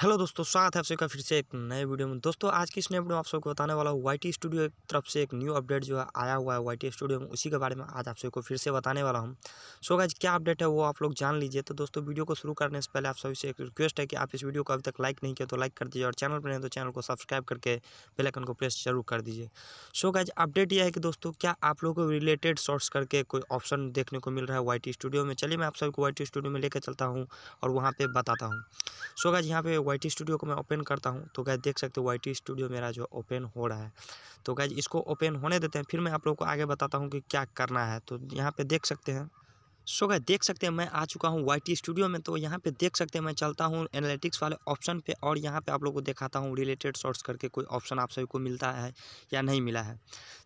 hello दोस्तों स्वागत है आप सबका फिर से एक नए वीडियो में दोस्तों आज की इस नए वीडियो में आप सबको बताने वाला हूँ वाई स्टूडियो की तरफ से एक न्यू अपडेट जो है आया हुआ है वाई स्टूडियो में उसी के बारे में आज आप सबको फिर से बताने वाला हूँ सो आज क्या अपडेट है वो आप लोग जान लीजिए तो दोस्तों वीडियो को शुरू करने से पहले आप सभी से एक रिक्वेस्ट है कि आप इस वीडियो को अभी तक लाइक नहीं किया तो लाइक कर दीजिए और चैनल पर नहीं तो चैनल को सब्सक्राइब करके बेलाइकन को प्रेस जरूर कर दीजिए सो आज अपडेट यह है कि दोस्तों क्या आप लोगों को रिलेटेड शॉर्ट्स करके कोई ऑप्शन देखने को मिल रहा है वाई स्टूडियो में चलिए मैं आप सभी को वाई स्टूडियो में लेकर चलता हूँ और वहाँ पर बताता हूँ सो आज यहाँ पे वाई टी स्टूडियो को मैं ओपन करता हूँ तो गैज देख सकते हो वाई टी स्टूडियो मेरा जो ओपन हो रहा है तो गैज इसको ओपन होने देते हैं फिर मैं आप लोग को आगे बताता हूँ कि क्या करना है तो यहाँ पर देख सकते हैं सो गए देख सकते हैं मैं आ चुका हूँ वाई स्टूडियो में तो यहाँ पे देख सकते हैं मैं चलता हूँ एनालिटिक्स वाले ऑप्शन पे और यहाँ पे आप लोगों को दिखाता हूँ रिलेटेड शॉर्ट्स करके कोई ऑप्शन आप सभी को मिलता है या नहीं मिला है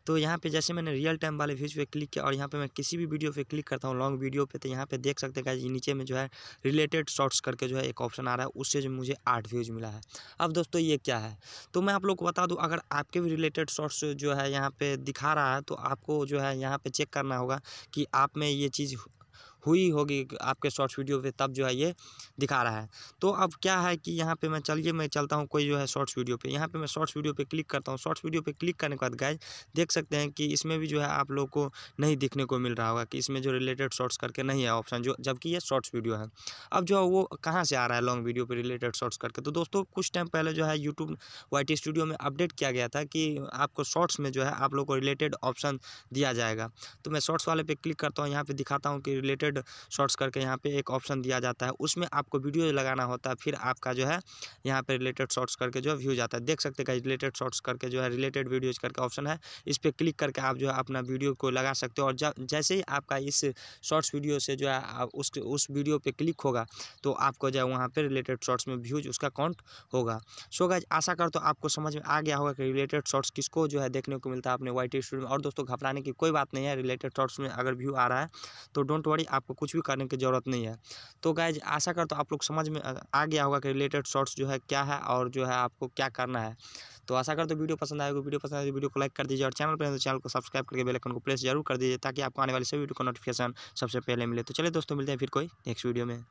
तो यहाँ पे जैसे मैंने रियल टाइम वाले व्यूज पे क्लिक किया और यहाँ पे मैं किसी भी वीडियो पे क्लिक करता हूँ लॉन्ग वीडियो पे तो यहाँ पे देख सकते हैं नीचे में जो है रिलेटेड शॉर्ट्स करके जो है एक ऑप्शन आ रहा है उससे जो मुझे आठ व्यूज मिला है अब दोस्तों ये क्या है तो मैं आप लोग को बता दूँ अगर आपके भी रिलेटेड शॉर्ट्स जो है यहाँ पर दिखा रहा है तो आपको जो है यहाँ पर चेक करना होगा कि आप में ये चीज़ हुई होगी आपके शॉर्ट्स वीडियो पे तब जो है ये दिखा रहा है तो अब क्या है कि यहाँ पे मैं चलिए मैं चलता हूँ कोई जो है शॉर्ट्स वीडियो पे यहाँ पे मैं शॉर्ट्स वीडियो पे क्लिक करता हूँ शॉर्ट्स वीडियो पे क्लिक करने के बाद गाइज देख सकते हैं कि इसमें भी जो है आप लोग को नहीं दिखने को मिल रहा होगा कि इसमें जो रिलेटेड शॉर्ट्स करके नहीं है ऑप्शन जो जबकि ये शॉर्ट्स वीडियो है अब जो है वो कहाँ से आ रहा है लॉन्ग वीडियो पर रिलेटेड शॉर्ट्स करके तो दोस्तों कुछ टाइम पहले जो है यूट्यूब वाई स्टूडियो में अपडेट किया गया था कि आपको शॉर्ट्स में जो है आप लोग को रिलेटेड ऑप्शन दिया जाएगा तो मैं शॉर्ट्स वाले पे क्लिक करता हूँ यहाँ पे दिखाता हूँ कि रिलेटेड शॉर्टेड शॉर्ट्स करके यहाँ पे एक ऑप्शन दिया जाता है उसमें आपको वीडियो लगाना होता है फिर आपका जो है यहाँ पे रिलेटेड शॉर्ट्स करके जो है व्यूज आता है देख सकते हैं रिलेटेड शॉर्ट्स करके जो है रिलेटेड वीडियोज़ करके ऑप्शन है इस पर क्लिक करके आप जो है अपना वीडियो को लगा सकते हो और जैसे ही आपका इस शॉर्ट्स वीडियो से जो है उस उस वीडियो पर क्लिक होगा तो आपको जो है वहाँ पर रिलेटेड शॉर्ट्स में व्यूज उसका काउंट होगा सो गाइज आशा कर तो आपको समझ में आ गया होगा कि रिलेटेड शॉर्ट्स किसको जो है देखने को मिलता है अपने वाई टी स्टूडियो में और दोस्तों घबराने की कोई बात नहीं है रिलेटेड शॉर्ट्स में अगर व्यू आ रहा है तो डोंट वरी आप आपको कुछ भी करने की ज़रूरत नहीं है तो गाइज आशा करता तो आप लोग समझ में आ गया होगा कि रिलेटेड शॉर्ट्स जो है क्या है और जो है आपको क्या करना है तो आशा करते तो वीडियो पसंद आएगा वीडियो पसंद आएगी तो वीडियो को लाइक कर दीजिए और चैनल पर तो चैनल को सब्सक्राइब करके बेलाइकन को प्रेस जरूर कर दीजिए ताकि आपको आने वाली सभी वीडियो का नोटिफिकेशन सबसे पहले मिले तो चलिए दोस्तों मिलते हैं फिर कोई नेक्स्ट वीडियो में